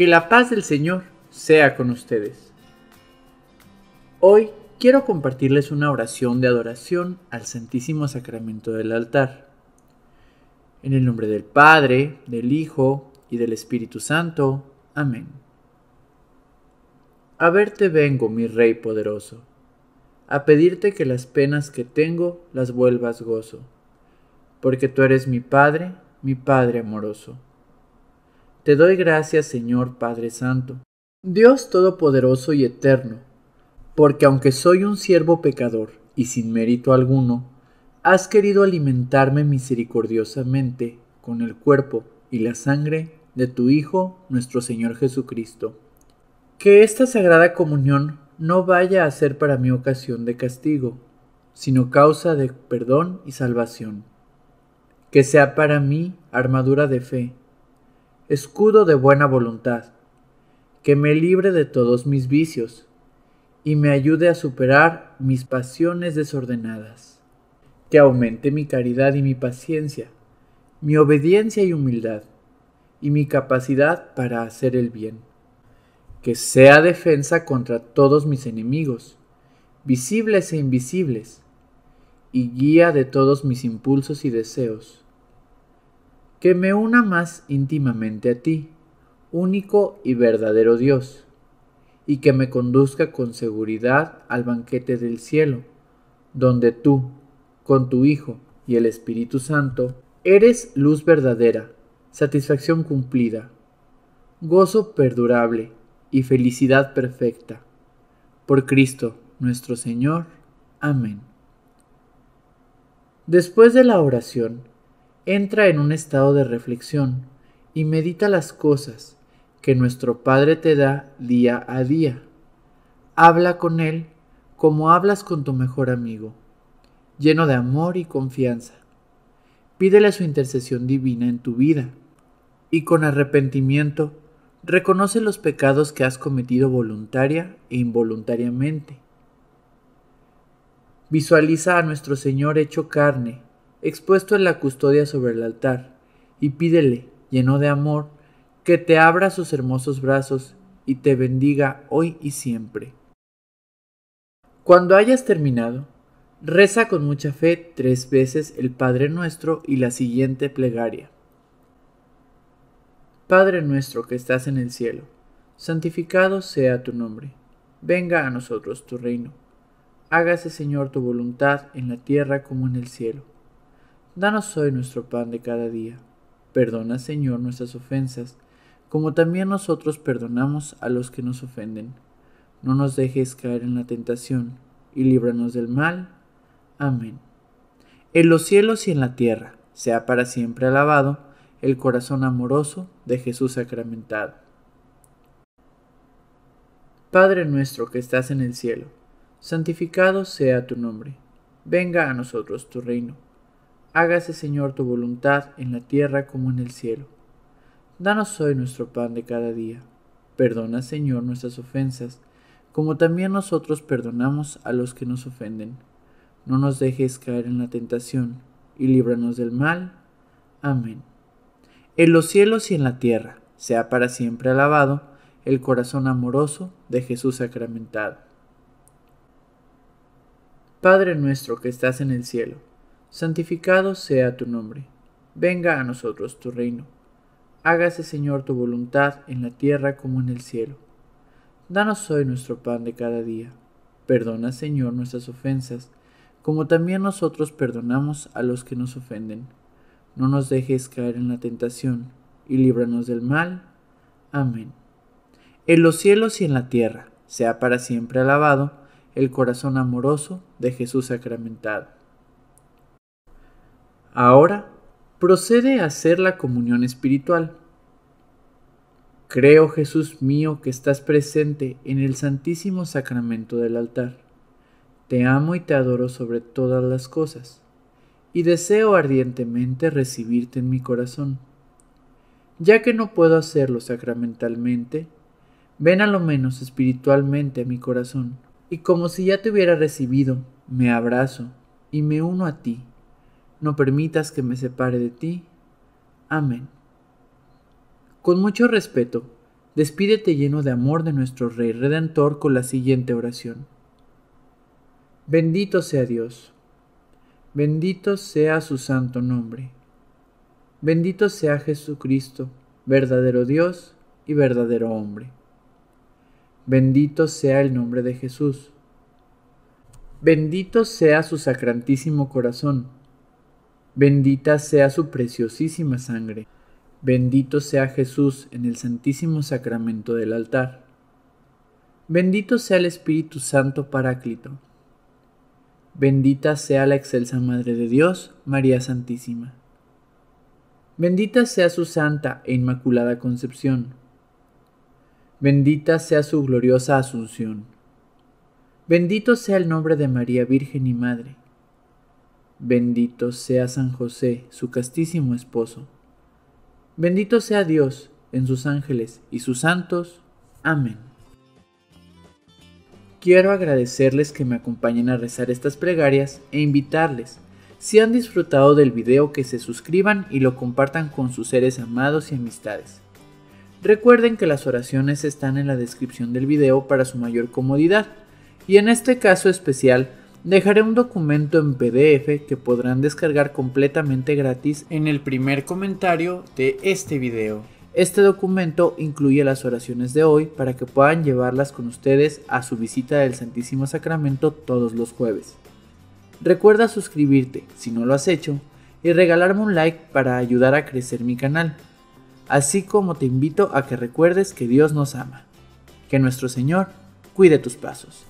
Que la paz del Señor sea con ustedes. Hoy quiero compartirles una oración de adoración al Santísimo Sacramento del altar. En el nombre del Padre, del Hijo y del Espíritu Santo. Amén. A verte vengo, mi Rey poderoso, a pedirte que las penas que tengo las vuelvas gozo, porque tú eres mi Padre, mi Padre amoroso te doy gracias, Señor Padre Santo, Dios Todopoderoso y Eterno, porque aunque soy un siervo pecador y sin mérito alguno, has querido alimentarme misericordiosamente con el cuerpo y la sangre de tu Hijo, nuestro Señor Jesucristo. Que esta sagrada comunión no vaya a ser para mí ocasión de castigo, sino causa de perdón y salvación. Que sea para mí armadura de fe escudo de buena voluntad, que me libre de todos mis vicios y me ayude a superar mis pasiones desordenadas, que aumente mi caridad y mi paciencia, mi obediencia y humildad, y mi capacidad para hacer el bien, que sea defensa contra todos mis enemigos, visibles e invisibles, y guía de todos mis impulsos y deseos que me una más íntimamente a ti, único y verdadero Dios, y que me conduzca con seguridad al banquete del cielo, donde tú, con tu Hijo y el Espíritu Santo, eres luz verdadera, satisfacción cumplida, gozo perdurable y felicidad perfecta. Por Cristo nuestro Señor. Amén. Después de la oración, entra en un estado de reflexión y medita las cosas que nuestro Padre te da día a día. Habla con Él como hablas con tu mejor amigo, lleno de amor y confianza. Pídele su intercesión divina en tu vida y con arrepentimiento reconoce los pecados que has cometido voluntaria e involuntariamente. Visualiza a nuestro Señor hecho carne expuesto en la custodia sobre el altar, y pídele, lleno de amor, que te abra sus hermosos brazos y te bendiga hoy y siempre. Cuando hayas terminado, reza con mucha fe tres veces el Padre nuestro y la siguiente plegaria. Padre nuestro que estás en el cielo, santificado sea tu nombre, venga a nosotros tu reino, hágase Señor tu voluntad en la tierra como en el cielo. Danos hoy nuestro pan de cada día. Perdona, Señor, nuestras ofensas, como también nosotros perdonamos a los que nos ofenden. No nos dejes caer en la tentación, y líbranos del mal. Amén. En los cielos y en la tierra, sea para siempre alabado el corazón amoroso de Jesús sacramentado. Padre nuestro que estás en el cielo, santificado sea tu nombre, venga a nosotros tu reino Hágase, Señor, tu voluntad en la tierra como en el cielo. Danos hoy nuestro pan de cada día. Perdona, Señor, nuestras ofensas, como también nosotros perdonamos a los que nos ofenden. No nos dejes caer en la tentación, y líbranos del mal. Amén. En los cielos y en la tierra, sea para siempre alabado el corazón amoroso de Jesús sacramentado. Padre nuestro que estás en el cielo santificado sea tu nombre. Venga a nosotros tu reino. Hágase, Señor, tu voluntad en la tierra como en el cielo. Danos hoy nuestro pan de cada día. Perdona, Señor, nuestras ofensas, como también nosotros perdonamos a los que nos ofenden. No nos dejes caer en la tentación, y líbranos del mal. Amén. En los cielos y en la tierra, sea para siempre alabado el corazón amoroso de Jesús sacramentado. Ahora procede a hacer la comunión espiritual. Creo, Jesús mío, que estás presente en el Santísimo Sacramento del altar. Te amo y te adoro sobre todas las cosas, y deseo ardientemente recibirte en mi corazón. Ya que no puedo hacerlo sacramentalmente, ven a lo menos espiritualmente a mi corazón, y como si ya te hubiera recibido, me abrazo y me uno a ti no permitas que me separe de ti. Amén. Con mucho respeto, despídete lleno de amor de nuestro Rey Redentor con la siguiente oración. Bendito sea Dios, bendito sea su santo nombre, bendito sea Jesucristo, verdadero Dios y verdadero hombre. Bendito sea el nombre de Jesús. Bendito sea su sacrantísimo corazón Bendita sea su preciosísima sangre. Bendito sea Jesús en el Santísimo Sacramento del altar. Bendito sea el Espíritu Santo Paráclito. Bendita sea la excelsa Madre de Dios, María Santísima. Bendita sea su santa e inmaculada concepción. Bendita sea su gloriosa asunción. Bendito sea el nombre de María Virgen y Madre. Bendito sea San José, su castísimo esposo. Bendito sea Dios en sus ángeles y sus santos. Amén. Quiero agradecerles que me acompañen a rezar estas plegarias e invitarles, si han disfrutado del video, que se suscriban y lo compartan con sus seres amados y amistades. Recuerden que las oraciones están en la descripción del video para su mayor comodidad, y en este caso especial, Dejaré un documento en PDF que podrán descargar completamente gratis en el primer comentario de este video. Este documento incluye las oraciones de hoy para que puedan llevarlas con ustedes a su visita del Santísimo Sacramento todos los jueves. Recuerda suscribirte si no lo has hecho y regalarme un like para ayudar a crecer mi canal, así como te invito a que recuerdes que Dios nos ama. Que nuestro Señor cuide tus pasos.